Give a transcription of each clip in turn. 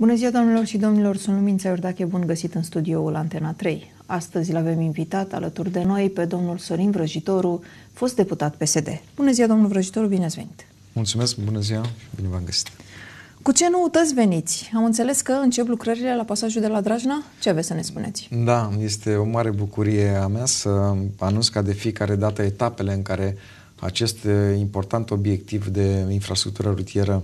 Bună ziua, domnilor și domnilor! Sunt Lumința Iordache, bun găsit în studioul Antena 3. Astăzi l-avem invitat alături de noi pe domnul Sorin Vrăjitoru, fost deputat PSD. Bună ziua, domnul Vrăjitoru, bine ați venit! Mulțumesc, bună ziua, și bine v-am găsit! Cu ce noutăți veniți? Am înțeles că încep lucrările la pasajul de la Drajna. Ce aveți să ne spuneți? Da, este o mare bucurie a mea să anunț ca de fiecare dată etapele în care acest important obiectiv de infrastructură rutieră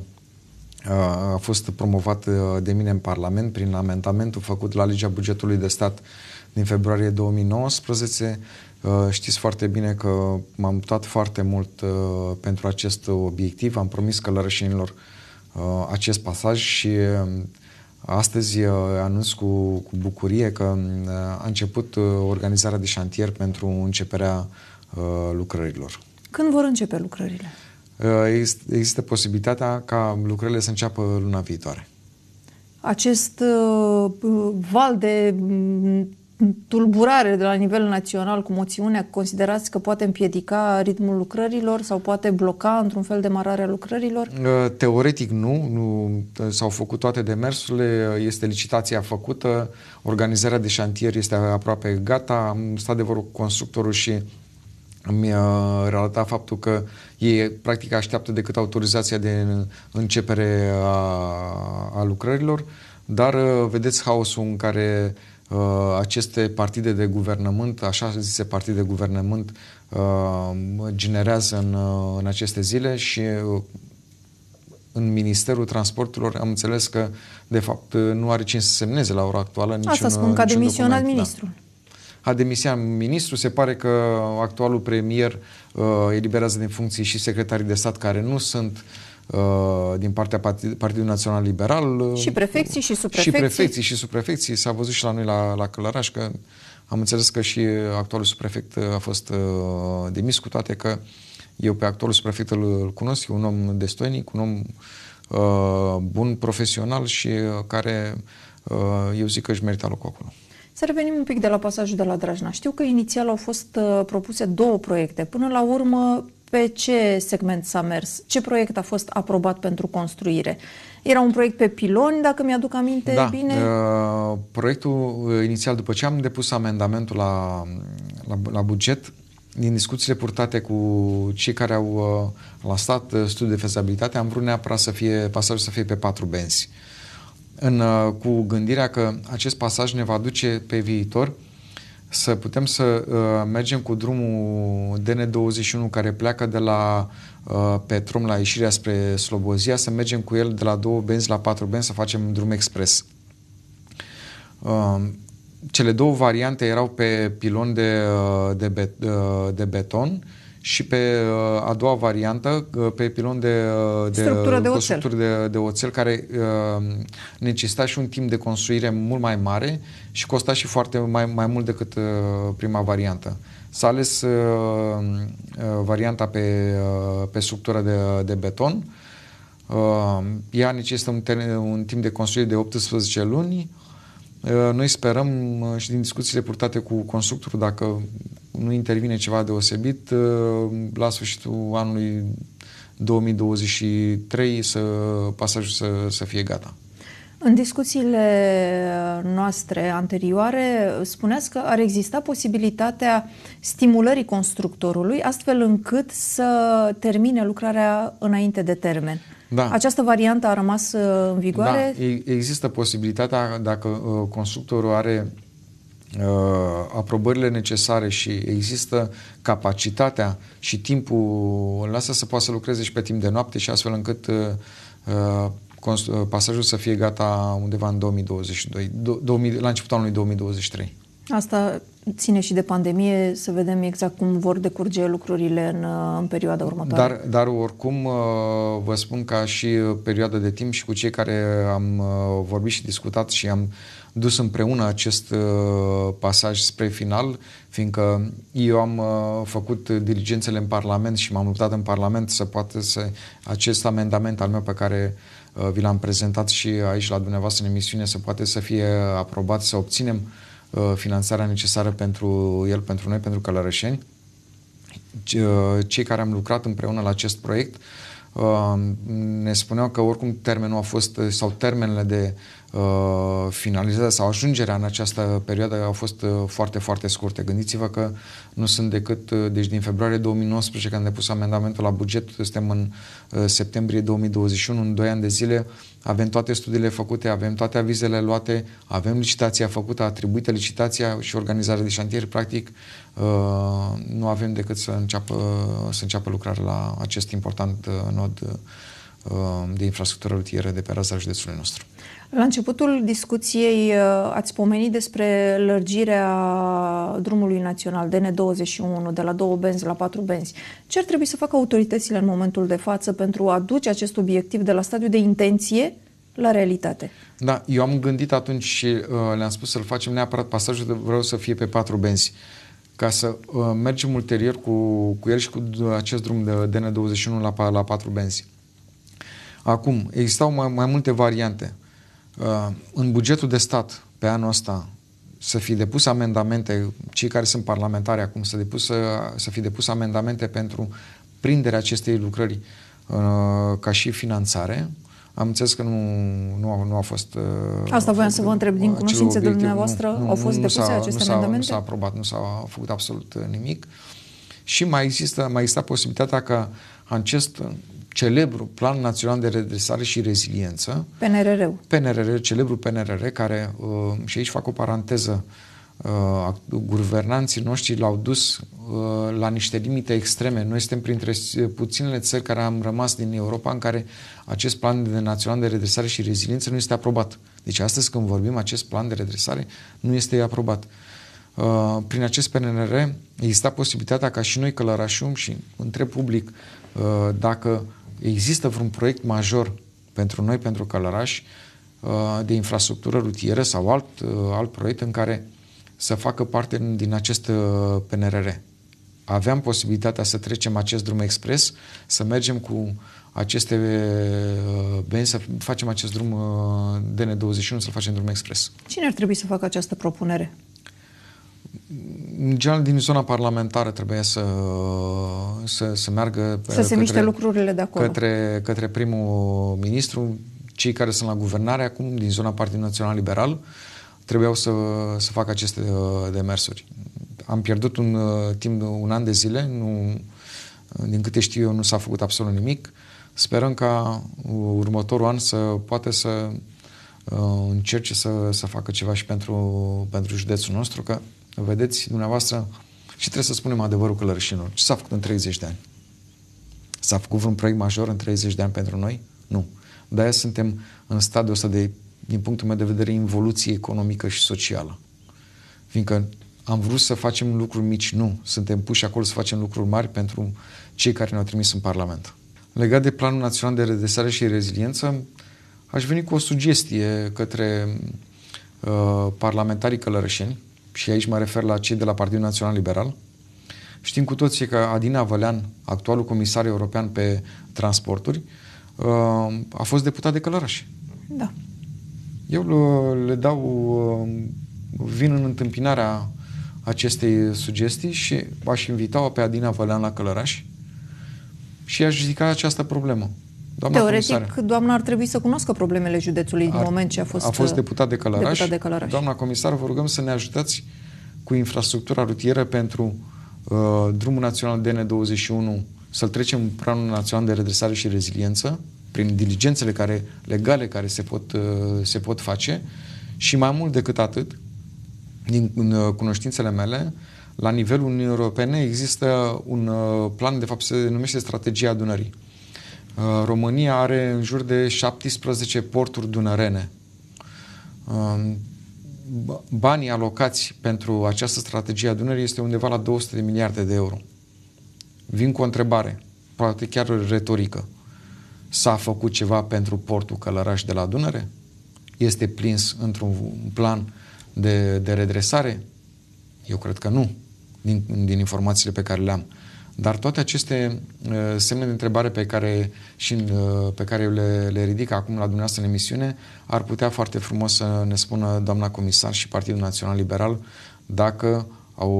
a fost promovat de mine în Parlament prin amendamentul făcut la legea bugetului de stat din februarie 2019. Știți foarte bine că m-am luptat foarte mult pentru acest obiectiv. Am promis călărășenilor acest pasaj și astăzi anunț cu, cu bucurie că a început organizarea de șantier pentru începerea lucrărilor. Când vor începe lucrările? Uh, există posibilitatea ca lucrările să înceapă luna viitoare. Acest uh, val de mm, tulburare de la nivel național cu moțiunea, considerați că poate împiedica ritmul lucrărilor sau poate bloca într-un fel demararea lucrărilor? Uh, teoretic nu, nu s-au făcut toate demersurile, este licitația făcută, organizarea de șantier este aproape gata, am stat de vorbă cu constructorul și mi-a relatat faptul că uh, ei practic așteaptă decât autorizația de începere a, a lucrărilor, dar uh, vedeți haosul în care uh, aceste partide de guvernământ, așa zise partide de guvernământ, uh, generează în, în aceste zile și în Ministerul Transporturilor am înțeles că, de fapt, nu are cine să semneze la ora actuală niciun Asta spun ca demisionat da. ministrul. Da a demisiat ministru, se pare că actualul premier uh, eliberează din funcții și secretarii de stat care nu sunt uh, din partea Partidului Național Liberal. Uh, și prefecții și suprefecții. Și prefecții și suprefecții. S-a văzut și la noi la, la Călăraș că am înțeles că și actualul suprefect uh, a fost uh, demis, cu toate că eu pe actualul suprefect îl, îl cunosc, e un om destoinic, un om uh, bun profesional și uh, care uh, eu zic că își merită locul acolo. Să revenim un pic de la pasajul de la Drajna. Știu că inițial au fost uh, propuse două proiecte. Până la urmă, pe ce segment s-a mers? Ce proiect a fost aprobat pentru construire? Era un proiect pe piloni, dacă mi-aduc aminte da, bine? Uh, proiectul uh, inițial, după ce am depus amendamentul la, la, la buget, din discuțiile purtate cu cei care au uh, la stat studiul de fezabilitate, am vrut neapărat să fie pasajul să fie pe patru benzi. Uh, în, uh, cu gândirea că acest pasaj ne va duce pe viitor să putem să uh, mergem cu drumul DN21 care pleacă de la uh, Petrom la ieșirea spre Slobozia, să mergem cu el de la două benzi la patru benzi să facem un drum expres. Uh, cele două variante erau pe pilon de, uh, de, uh, de beton uh, și pe uh, a doua variantă, uh, pe pilon de, uh, de structură de, oțel. de, de oțel, care necesita și un timp de construire mult mai mare și costa și foarte mai, mai mult decât prima variantă. S-a ales varianta pe, pe structură de, de beton. Ea necesită un, un timp de construire de 18 luni Uh, noi sperăm uh, și din discuțiile purtate cu constructorul, dacă nu intervine ceva deosebit, uh, la sfârșitul anului 2023 să pasajul să, să fie gata. În discuțiile noastre anterioare spuneați că ar exista posibilitatea stimulării constructorului astfel încât să termine lucrarea înainte de termen. Da. Această variantă a rămas uh, în vigoare? Da, există posibilitatea dacă uh, constructorul are uh, aprobările necesare și există capacitatea și timpul lasă să poată să lucreze și pe timp de noapte și astfel încât pasajul să fie gata undeva în 2022, 2000, la începutul anului 2023. Asta ține și de pandemie, să vedem exact cum vor decurge lucrurile în, uh, în perioada următoare. Dar, dar oricum uh, vă spun ca și uh, perioada de timp și cu cei care am vorbit și discutat și am dus împreună acest pasaj spre final, fiindcă eu am făcut diligențele în Parlament și m-am luptat în Parlament să poată să acest amendament al meu pe care vi l-am prezentat și aici la dumneavoastră în emisiune să poate să fie aprobat, să obținem uh, Uh, finanțarea necesară pentru el, pentru noi, pentru călărășeni. Uh, cei care am lucrat împreună la acest proiect uh, ne spuneau că oricum termenul a fost, sau termenele de uh, Uh, finalizarea sau ajungerea în această perioadă au fost uh, foarte, foarte scurte. Gândiți-vă că nu sunt decât, uh, deci din februarie 2019, când am depus amendamentul la buget, suntem în septembrie 2021, în 2 ani de zile, avem toate studiile făcute, avem toate avizele luate, avem licitația făcută, atribuită licitația și organizarea de șantier, practic nu avem decât să înceapă, să înceapă lucrarea la acest important nod de infrastructură rutieră de pe raza județului nostru. La începutul discuției uh, ați pomenit despre lărgirea drumului național DN21 de la două benzi la patru benzi. Ce ar trebui să facă autoritățile în momentul de față pentru a duce acest obiectiv de la stadiu de intenție la realitate. Da, eu am gândit atunci și uh, le-am spus să-l facem neapărat pasajul de vreau să fie pe patru benzi ca să uh, mergem ulterior cu, cu el și cu uh, acest drum de DN21 la, la patru benzi. Acum, existau mai, mai multe variante. Uh, în bugetul de stat pe anul ăsta să fi depus amendamente, cei care sunt parlamentari acum, să, depus, uh, să fi depus amendamente pentru prinderea acestei lucrări uh, ca și finanțare. Am înțeles că nu, nu, nu a fost... Asta voiam să vă întreb din cunoștințe dumneavoastră, nu, au fost depuse aceste nu amendamente? Nu s-a aprobat, nu s-a făcut absolut nimic. Și mai există, mai există posibilitatea ca acest celebru Plan Național de Redresare și Reziliență. PNRR. PNRR, celebru PNRR, care, uh, și aici fac o paranteză, uh, guvernanții noștri l-au dus uh, la niște limite extreme. Noi suntem printre puținele țări care am rămas din Europa în care acest plan de național de redresare și reziliență nu este aprobat. Deci astăzi când vorbim, acest plan de redresare nu este aprobat. Prin acest PNR exista posibilitatea ca și noi călărașum și între public dacă Există vreun proiect major pentru noi, pentru Călăraș, uh, de infrastructură rutieră sau alt, uh, alt proiect în care să facă parte din acest uh, PNRR. Aveam posibilitatea să trecem acest drum expres, să mergem cu aceste benzi, să facem acest drum DN21, să-l facem drum expres. Cine ar trebui să facă această propunere? în general din zona parlamentară trebuie să, să, să meargă să se miște lucrurile de acolo. Către, către primul ministru, cei care sunt la guvernare acum din zona Partidului Național Liberal trebuiau să, să facă aceste uh, demersuri. Am pierdut un uh, timp de un an de zile, nu, din câte știu eu nu s-a făcut absolut nimic. Sperăm ca următorul an să poate să uh, încerce să, să facă ceva și pentru, pentru județul nostru, că Vedeți, dumneavoastră, și trebuie să spunem adevărul călărșinul. Ce s-a făcut în 30 de ani? S-a făcut vreun proiect major în 30 de ani pentru noi? Nu. De-aia suntem în stadiul ăsta de, din punctul meu de vedere, involuție economică și socială. Fiindcă am vrut să facem lucruri mici, nu. Suntem puși acolo să facem lucruri mari pentru cei care ne-au trimis în Parlament. Legat de Planul Național de Redresare și Reziliență, aș veni cu o sugestie către uh, parlamentarii călărășeni și aici mă refer la cei de la Partidul Național Liberal, știm cu toții că Adina Vălean, actualul comisar european pe transporturi, uh, a fost deputat de Călăraș. Da. Eu le dau, uh, vin în întâmpinarea acestei sugestii și aș invita-o pe Adina Vălean la Călăraș și aș zica această problemă. Doamna Teoretic, comisară, doamna ar trebui să cunoască problemele județului din moment ce a fost, a fost uh, deputat, de Călăraș. deputat de Călăraș. Doamna comisar, vă rugăm să ne ajutați cu infrastructura rutieră pentru uh, drumul național DN21 să-l trecem în planul național de redresare și reziliență prin diligențele care, legale care se pot, uh, se pot face și mai mult decât atât, din uh, cunoștințele mele, la nivelul Uniunii Europene există un uh, plan, de fapt se numește strategia Dunării. Uh, România are în jur de 17 porturi dunărene. Um, banii alocați pentru această strategie a Dunării este undeva la 200 de miliarde de euro. Vin cu o întrebare, poate chiar retorică. S-a făcut ceva pentru portul Călăraș de la Dunăre? Este prins într-un plan de, de redresare? Eu cred că nu, din, din informațiile pe care le am. Uh, dar toate aceste uh, semne de întrebare pe care, și în, uh, pe care eu le, le ridic acum la dumneavoastră în emisiune ar putea foarte frumos să ne spună doamna comisar și Partidul Național Liberal dacă au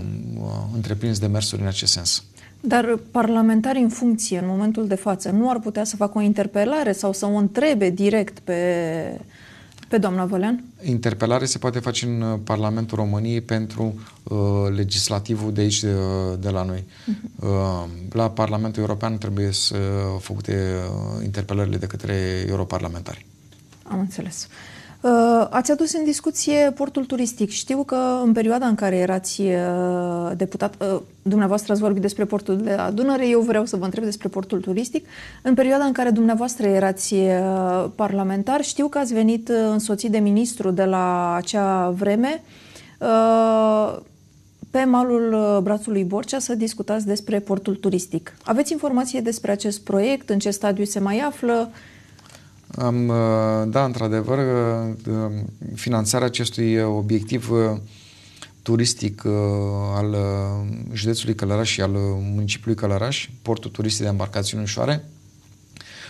uh, întreprins demersuri în acest sens. Dar parlamentarii în funcție, în momentul de față, nu ar putea să facă o interpelare sau să o întrebe direct pe pe doamna Vălean? Interpelare se poate face în uh, Parlamentul României pentru uh, legislativul de aici, de, uh, de la noi. Uh-huh. Uh, la Parlamentul European trebuie să făcute uh, interpelările de către europarlamentari. Am înțeles. Uh, Uh, ați adus în discuție portul turistic. Știu că în perioada în care erați uh, deputat, uh, dumneavoastră ați vorbit despre portul de la Dunăre, eu vreau să vă întreb despre portul turistic. În perioada în care dumneavoastră erați parlamentar, știu că ați venit însoțit de ministru de la acea vreme pe malul brațului Borcea să discutați despre portul turistic. Aveți informație despre acest proiect, în ce stadiu se mai află? Am, uh, da, într-adevăr, uh, finanțarea acestui obiectiv uh, turistic al județului Călăraș și al municipiului Călăraș, portul turistic de embarcațiuni ușoare.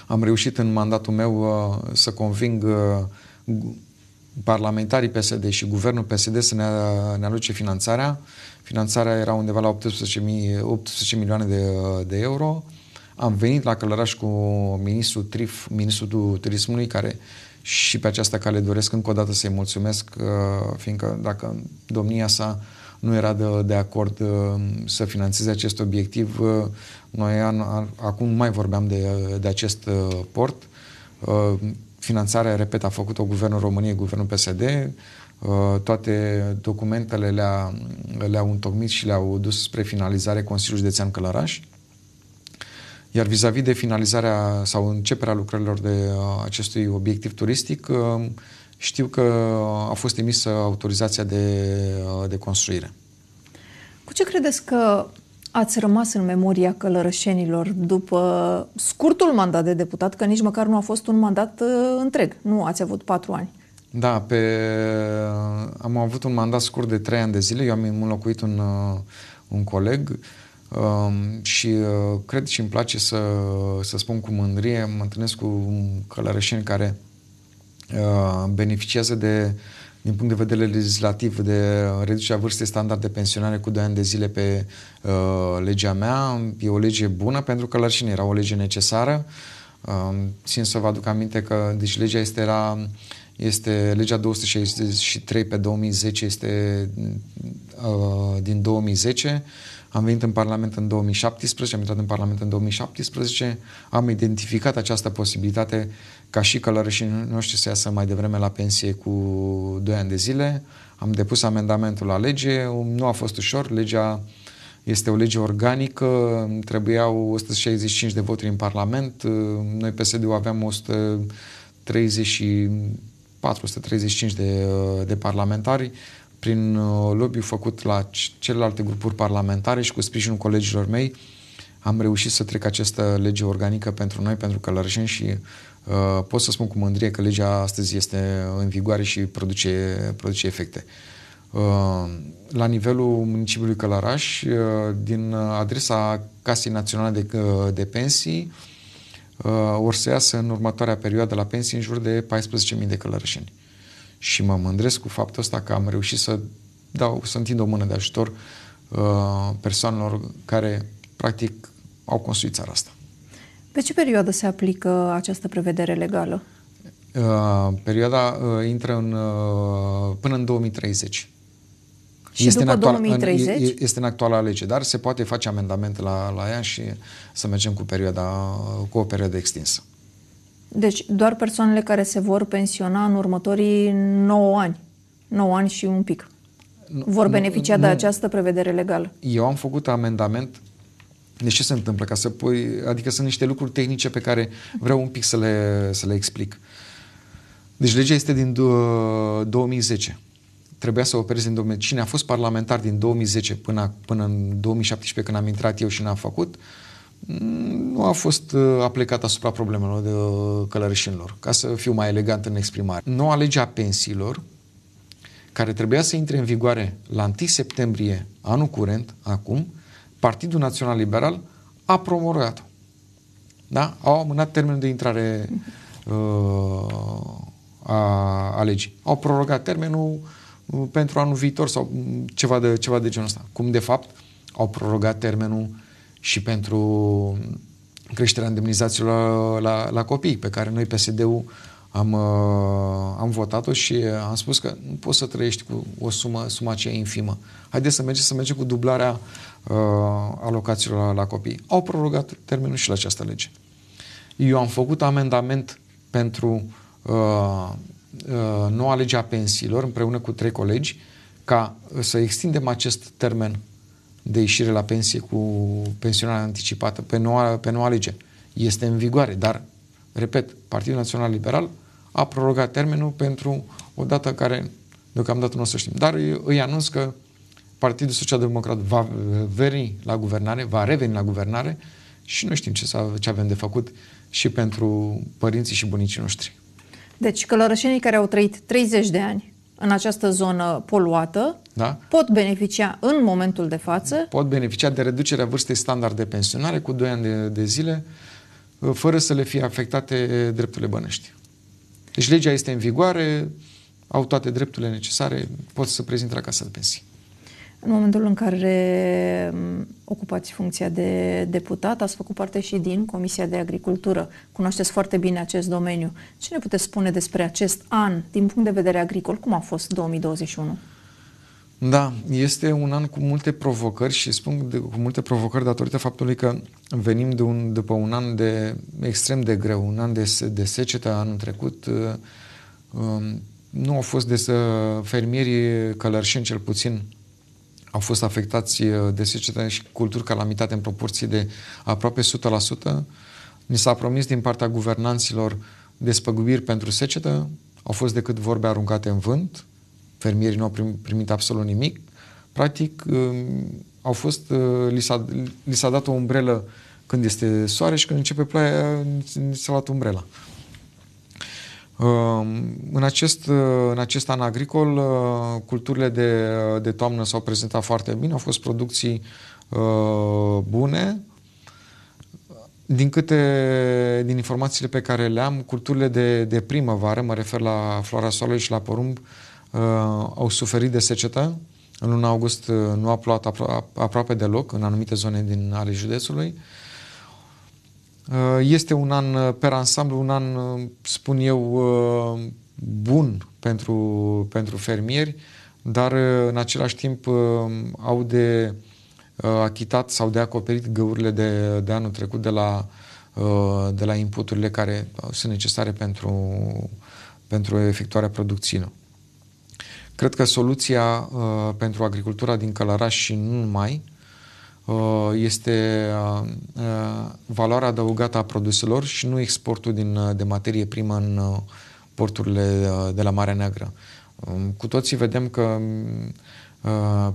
Am reușit în mandatul meu să conving parlamentarii PSD și guvernul PSD să ne, ne aloce finanțarea. Finanțarea era undeva la 18, 18 milioane de, de euro. Am venit la Călăraș cu ministrul TRIF, ministrul turismului, care și pe această cale doresc încă o dată să-i mulțumesc, uh, fiindcă dacă domnia sa nu era de, de acord uh, să financeze acest obiectiv, uh, noi acum mai vorbeam de, de acest port. Finanțarea, repet, a făcut-o Guvernul României, Guvernul PSD, toate documentele le au le-au întocmit și le-au dus spre finalizare Consiliul Județean Călăraș. Iar vis-a-vis de finalizarea sau începerea lucrărilor de acestui obiectiv turistic, știu că a fost emisă autorizația de, de construire. Cu ce credeți că ați rămas în memoria călărășenilor după scurtul mandat de deputat, că nici măcar nu a fost un mandat întreg, nu ați avut patru ani? Da, pe... am avut un mandat scurt de trei ani de zile, eu am înlocuit un, un coleg uh, Um, și uh, cred și îmi place să, să spun cu mândrie, mă întâlnesc cu călărășeni care uh, beneficiază de, din punct de vedere legislativ, de reducerea vârstei standard de pensionare cu 2 ani de zile pe uh, legea mea. E o lege bună pentru călărășeni, era o lege necesară. Uh, țin să vă aduc aminte că deci legea este la este legea 263 pe 2010 este uh, din 2010 am venit în Parlament în 2017, am intrat în Parlament în 2017, am identificat această posibilitate ca și călărășii noștri să iasă mai devreme la pensie cu 2 ani de zile. Am depus amendamentul la lege, um, nu a fost ușor, legea este o lege organică, trebuiau 165 de voturi în Parlament, noi PSD-ul aveam 134-135 de, uh, de parlamentari, prin uh, lobby făcut la celelalte grupuri parlamentare și cu sprijinul colegilor mei, am reușit să trec această lege organică pentru noi, pentru călărășeni și uh, pot să spun cu mândrie că legea astăzi este în vigoare și produce, produce efecte. Uh, la nivelul municipiului Călăraș, uh, din adresa Casei Naționale de, uh, de Pensii, uh, or să iasă în următoarea perioadă la pensii în jur de 14.000 de călărășeni. Uh, și mă mândresc cu faptul ăsta că am reușit să dau, să întind o mână de ajutor uh, persoanelor care practic au construit țara asta. Pe ce perioadă se aplică această prevedere legală? Uh, perioada uh, intră în, uh, până în 2030. Și este după în actual, 2030? În, este în actuala lege, dar se poate face amendament la, la ea și să mergem cu, perioada, cu o perioadă extinsă. Deci doar persoanele care se vor pensiona în următorii 9 ani, 9 ani și un pic, nu, vor beneficia nu, de această prevedere legală. Eu am făcut amendament. Deci ce se întâmplă? Ca să pui, adică sunt niște lucruri tehnice pe care vreau un pic să le, să le explic. Deci legea este din 2010 trebuia să operez în 2010. Cine a fost parlamentar din 2010 până, până în 2017 când am intrat eu și n-am făcut, Mm, nu a fost uh, aplicat asupra problemelor de uh, călărișinilor, ca să fiu mai elegant în exprimare. Noua legea a pensiilor, care trebuia să intre în vigoare la 1 septembrie anul curent, acum, Partidul Național Liberal a promorat. Da? Au amânat termenul de intrare mhm. uh, a, a legii. Au prorogat termenul uh, pentru anul viitor sau mm, ceva de, ceva de genul ăsta. Cum, de fapt, au prorogat termenul uh, și pentru creșterea indemnizațiilor la, la, la copii, pe care noi PSD-ul am, uh, am votat-o și am spus că nu poți să trăiești cu o sumă, suma aceea infimă. Haideți să mergem, să mergem cu dublarea uh, alocațiilor la, la copii. Au prorogat termenul și la această lege. Eu am făcut amendament pentru uh, uh, noua lege a pensiilor, împreună cu trei colegi, ca să extindem acest termen de ieșire la pensie cu pensionarea anticipată pe noua, pe noua lege. Este în vigoare, dar, repet, Partidul Național Liberal a prorogat termenul pentru o dată care deocamdată nu o să știm. Dar îi anunț că Partidul Social Democrat va veni la guvernare, va reveni la guvernare și nu știm ce, ce avem de făcut și pentru părinții și bunicii noștri. Deci, călărășenii care au trăit 30 de ani în această zonă poluată da? pot beneficia în momentul de față. Pot beneficia de reducerea vârstei standard de pensionare cu 2 ani de, de zile, uh, fără să le fie afectate uh, drepturile bănești. Deci legea este în vigoare, au toate drepturile necesare, pot să prezinte la casa de pensii. În momentul în care mm, ocupați funcția de deputat, ați făcut parte și din Comisia de Agricultură. Cunoașteți foarte bine acest domeniu. Ce ne puteți spune despre acest an, din punct de vedere agricol? Cum a fost 2021? Da, este un an cu multe provocări și spun de, cu multe provocări datorită faptului că venim de un, după un an de extrem de greu, un an de, de secetă anul trecut. Uh, um, nu au fost de să fermierii călărșeni cel puțin au fost afectați uh, de secetă și culturi calamitate în proporție de aproape 100%. Ni s-a promis din partea guvernanților despăgubiri pentru secetă, au fost decât vorbe aruncate în vânt, fermierii nu au primit absolut nimic. Practic, uh, au fost, uh, li s-a, li s-a dat o umbrelă când este soare și când începe ploaia, ni s-a luat umbrela. Ehm, în acest, în acest an agricol, eh, culturile de, eh, de toamnă s-au prezentat foarte bine, au fost producții eh, bune. Din câte, din informațiile pe care le am, culturile de, de primăvară, mă refer la floarea soarelui și la porumb, au suferit de secetă. În luna august nu a plouat apro- aproape deloc în anumite zone din ale județului. Uh, este un an uh, per ansamblu, un an, uh, spun eu, bun pentru, pentru fermieri, dar în același timp au de achitat sau de acoperit găurile de, de anul trecut de la, de la inputurile care sunt necesare pentru, pentru efectuarea producției. Cred că soluția pentru agricultura din Călăraș și nu numai Uh, este uh, uh, valoarea adăugată a produselor și nu exportul din, de materie primă în porturile de la Marea Neagră. Um, cu toții vedem că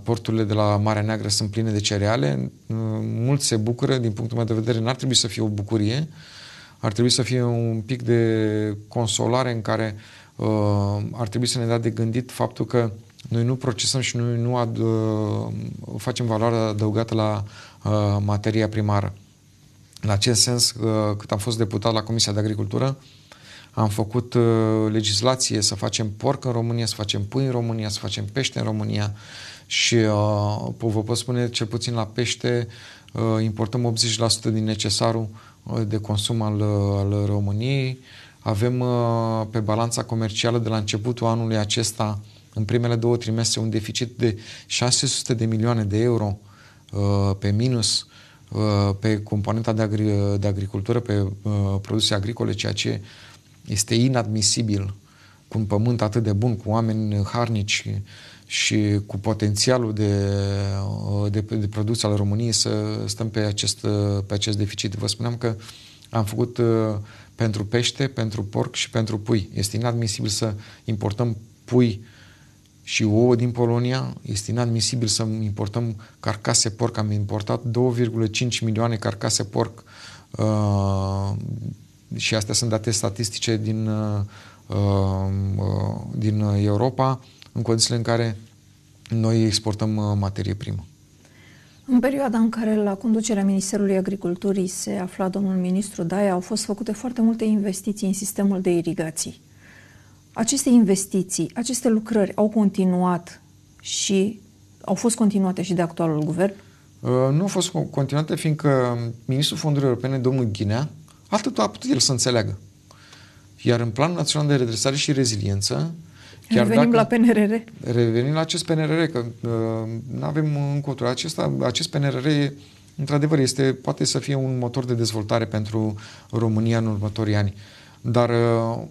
porturile de la Marea Neagră sunt pline de cereale, mulți se bucură, din punctul meu de vedere, n-ar trebui să fie o bucurie, ar trebui să fie un pic de consolare în care ar trebui să ne dea de gândit faptul că noi nu procesăm și noi nu ad, uh, facem valoare adăugată la uh, materia primară. În acest sens, uh, cât am fost deputat la Comisia de Agricultură, am făcut uh, legislație să facem porc în România, să facem pui în România, să facem pește în România și uh, vă pot spune cel puțin la pește uh, importăm 80% din necesarul uh, de consum al, uh, al României. Avem uh, pe balanța comercială de la începutul anului acesta uh, în primele două trimestre un deficit de 600 de milioane de euro uh, pe minus uh, pe componenta de, agri- de agricultură, pe uh, produse agricole, ceea ce este inadmisibil cu un pământ atât de bun, cu oameni harnici și cu potențialul de, uh, de, de produs al României să stăm pe acest, uh, pe acest deficit. Vă spuneam că am făcut uh, pentru pește, pentru porc și pentru pui. Este inadmisibil să importăm pui și ouă din Polonia. Este inadmisibil să importăm carcase porc. Am importat 2,5 milioane carcase porc uh, și astea sunt date statistice din, uh, uh, din Europa, în condițiile în care noi exportăm uh, materie primă. În perioada în care la conducerea Ministerului Agriculturii se afla domnul ministru Daia, au fost făcute foarte multe investiții în sistemul de irigații aceste investiții, aceste lucrări au continuat și au fost continuate și de actualul guvern? Uh, nu au fost continuate, fiindcă ministrul fondurilor europene, domnul Ghinea, atât a putut el să înțeleagă. Iar în Planul Național de Redresare și Reziliență, Chiar revenim dacă, la PNRR. Revenim la acest PNRR, că uh, nu avem încotro. Acesta, acest PNRR, într-adevăr, este, poate să fie un motor de dezvoltare pentru România în următorii ani. Dar uh,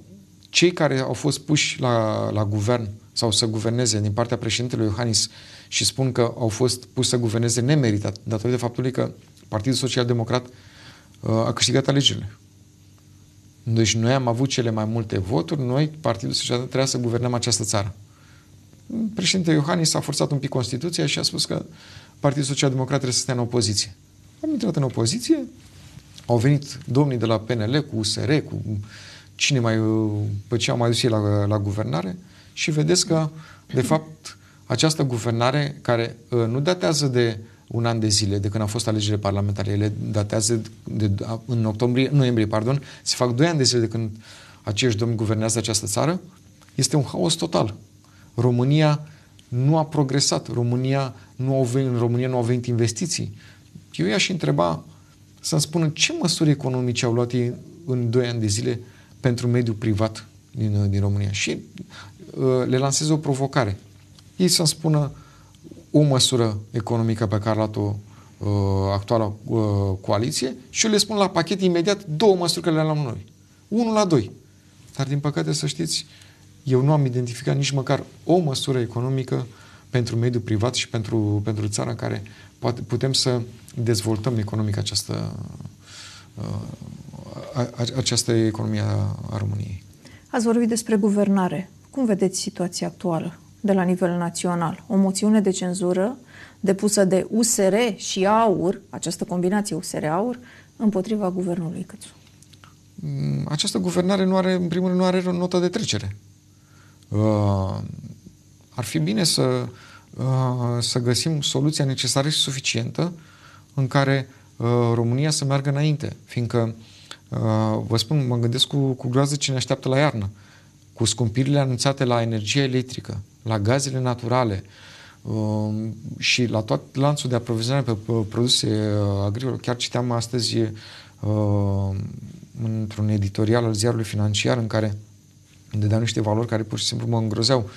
cei care au fost puși la, la guvern sau să guverneze din partea președintelui Iohannis și spun că au fost puși să guverneze nemeritat datorită faptului că Partidul Social Democrat uh, a câștigat alegerile. Deci noi am avut cele mai multe voturi, noi, Partidul Social Democrat trebuia să guvernăm această țară. Președintele Iohannis a forțat un pic Constituția și a spus că Partidul Social Democrat trebuie să stea în opoziție. Am intrat în opoziție, au venit domnii de la PNL cu USR, cu uh, cine mai, pe ce au mai dus ei la, la guvernare și vedeți că, de fapt, această guvernare, care uh, nu datează de un an de zile, de când au fost alegerile parlamentare, ele datează de, de, în octombrie, noiembrie, pardon, se fac doi ani de zile de când acești domni guvernează această țară, este un haos total. România nu a progresat, România nu au venit, în România nu au venit investiții. Eu i-aș întreba să-mi spună ce măsuri economice au luat ei în doi ani de zile pentru mediul privat din, din România. Și uh, le lansez o provocare. Ei să-mi spună o măsură economică pe care a luat-o uh, actuala uh, coaliție și eu le spun la pachet imediat două măsuri care le am noi. Unul la doi. Dar din păcate să știți, eu nu am identificat nici măcar o măsură economică pentru mediul privat și pentru, pentru țara în care poate, putem să dezvoltăm economic această uh, această economie a României. Ați vorbit despre guvernare. Cum vedeți situația actuală de la nivel național? O moțiune de cenzură depusă de USR și AUR, această combinație USR-AUR, împotriva guvernului Cățu. Mm, această guvernare nu are, în primul rând, nu are o notă de trecere. Uh, ar fi bine să, uh, să găsim soluția necesară și suficientă în care uh, România să meargă înainte, fiindcă uh, Uh, vă spun, mă gândesc cu, cu groază ce ne așteaptă la iarnă. Cu scumpirile anunțate la energie electrică, la gazele naturale um, și la tot lanțul de aprovizionare pe produse uh, agricole. Chiar citeam astăzi uh, într-un editorial al ziarului financiar în care dădeau niște valori care pur și simplu mă îngrozeau.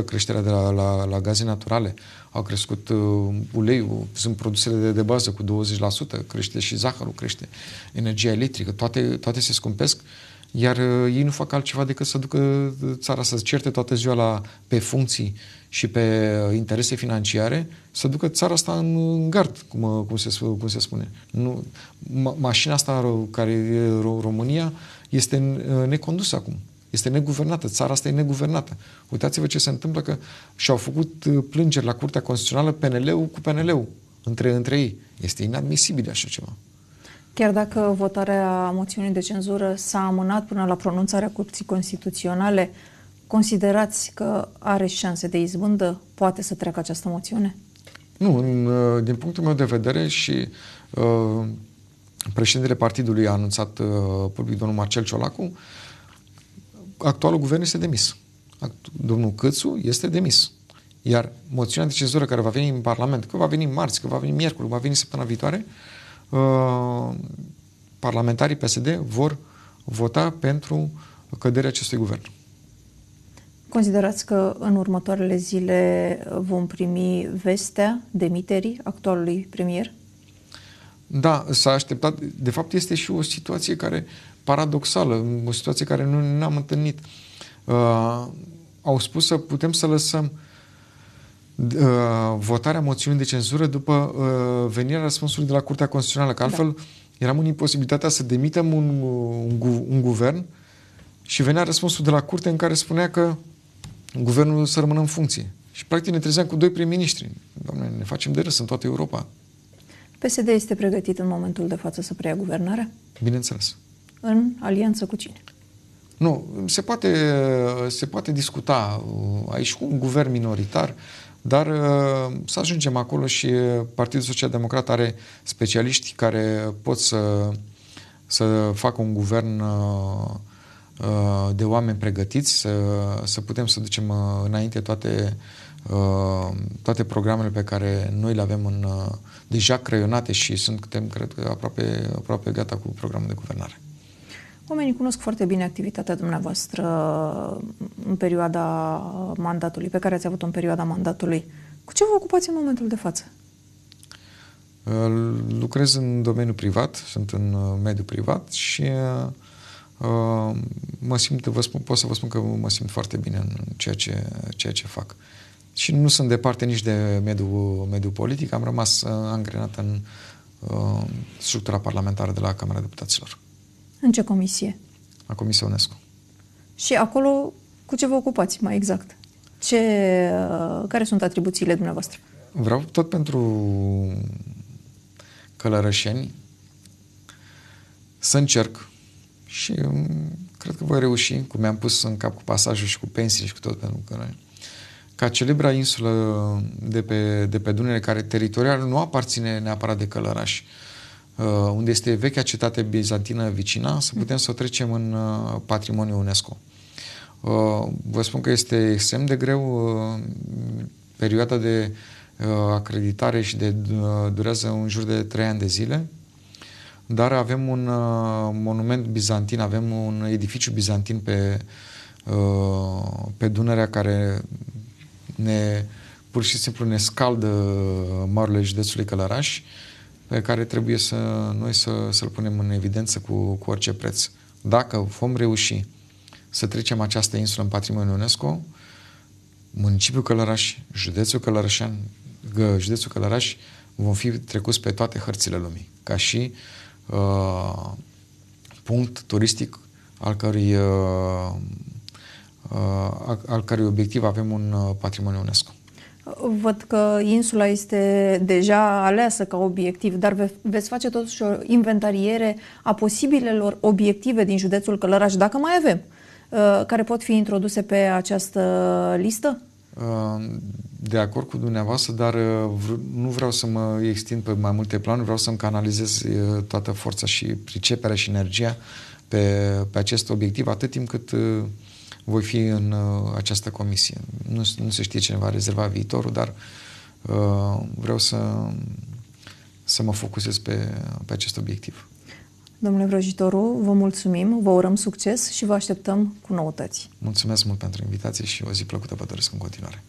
40% creșterea de la, la, la gaze naturale, au crescut uh, uleiul, sunt produsele de, de bază cu 20%, crește și zahărul, crește energia electrică, toate, toate se scumpesc, iar uh, ei nu fac altceva decât să ducă uh, țara să certe toată ziua la, pe funcții și pe uh, interese financiare, să ducă țara asta în, în gard, cum, uh, cum, se, cum se spune. Nu, ma, mașina asta care e România este uh, necondusă acum. Este neguvernată. Țara asta e neguvernată. Uitați-vă ce se întâmplă că și-au făcut uh, plângeri la Curtea Constituțională PNL-ul cu PNL-ul între, între ei. Este inadmisibil așa ceva. Chiar dacă votarea moțiunii de cenzură s-a amânat până la pronunțarea Curții Constituționale, considerați că are șanse de izbândă? Poate să treacă această moțiune? Nu, în, uh, din punctul meu de vedere și uh, președintele partidului a anunțat uh, public domnul Marcel Ciolacu, actualul guvern este demis. domnul Câțu este demis. Iar moțiunea de cenzură care va veni în Parlament, că va veni marți, că va veni miercuri, va veni săptămâna viitoare, uh, parlamentarii PSD vor vota pentru căderea acestui guvern. Considerați că în următoarele zile vom primi vestea demiterii actualului premier? Da, s-a așteptat. De fapt, este și o situație care paradoxală, o situație care nu ne am întâlnit. Uh, au spus să putem să lăsăm uh, votarea moțiunii de cenzură după uh, venirea răspunsului de la Curtea Constituțională, că da. altfel da. eram în imposibilitatea să demitem un, uh, un, un guvern și venea răspunsul de la Curte în care spunea că guvernul să rămână în funcție. Și practic ne trezeam cu doi prim-ministri. Doamne, ne facem de râs în toată Europa. PSD este pregătit în momentul de față să preia guvernarea? Bineînțeles. În alianță cu cine? Nu, se poate, se poate discuta aici cu un guvern minoritar, dar uh, să ajungem acolo și Partidul Social Democrat are specialiști care pot să, să facă un guvern uh, uh, de oameni pregătiți, să, să putem să ducem înainte toate uh, toate programele pe care noi le avem în, uh, deja creionate și suntem, cred că, aproape, aproape gata cu programul de guvernare. Oamenii cunosc foarte bine activitatea dumneavoastră uh, în perioada mandatului, pe care ați avut-o în perioada mandatului. Cu ce vă ocupați în momentul de față? Lucrez în domeniul privat, sunt în uh, mediul privat și mă simt, vă spun, pot să vă spun că mă simt foarte bine în ceea ce, ceea ce fac. Uh, și nu sunt departe nici de mediul, mediul politic. Am rămas uh, angrenat în uh, structura parlamentară de la Camera Deputaților. În ce comisie? La Comisia UNESCO. Și acolo cu ce vă ocupați mai exact? Ce, uh, care sunt atribuțiile dumneavoastră? Vreau tot pentru călărășeni să încerc și um, cred că voi reuși, cum mi-am pus în cap cu pasajul și cu pensii și cu tot, pentru că noi ca celebra insulă de pe, de pe Dunăre, care teritorial nu aparține neapărat de Călăraș, uh, unde este vechea cetate bizantină vicina, să mm. putem să o trecem în uh, patrimoniul UNESCO. Uh, vă spun că este extrem de greu perioada de acreditare și de durează în jur de 3 ani de zile, dar avem un monument bizantin, avem un edificiu bizantin pe, pe Dunărea care ne, pur și simplu ne scaldă marele județului Călăraș, pe care trebuie să noi să, să-l punem în evidență cu, cu orice preț. Dacă vom reuși să trecem această insulă în patrimoniul UNESCO, municipiul Călăraș, județul Călărașan, gă, județul Călăraș vom fi trecuți pe toate hărțile lumii, ca și uh, punct turistic al cărui uh, Uh, al cărui obiectiv avem un uh, patrimoniu UNESCO. Văd că insula este deja aleasă ca obiectiv, dar ve- veți face totuși o inventariere a posibilelor obiective din județul Călăraș, dacă mai avem, uh, care pot fi introduse pe această listă? De acord cu dumneavoastră, dar nu vreau să mă extind pe mai multe planuri, vreau să-mi canalizez toată forța și priceperea și energia pe, pe acest obiectiv, atât timp cât uh, voi fi în uh, această comisie. Nu, nu se știe cine va rezerva viitorul, dar uh, vreau să, să mă focusez pe, pe acest obiectiv. Domnule Vrăjitoru, vă mulțumim, vă urăm succes și vă așteptăm cu noutăți. Mulțumesc mult pentru invitație și o zi plăcută vă doresc în continuare.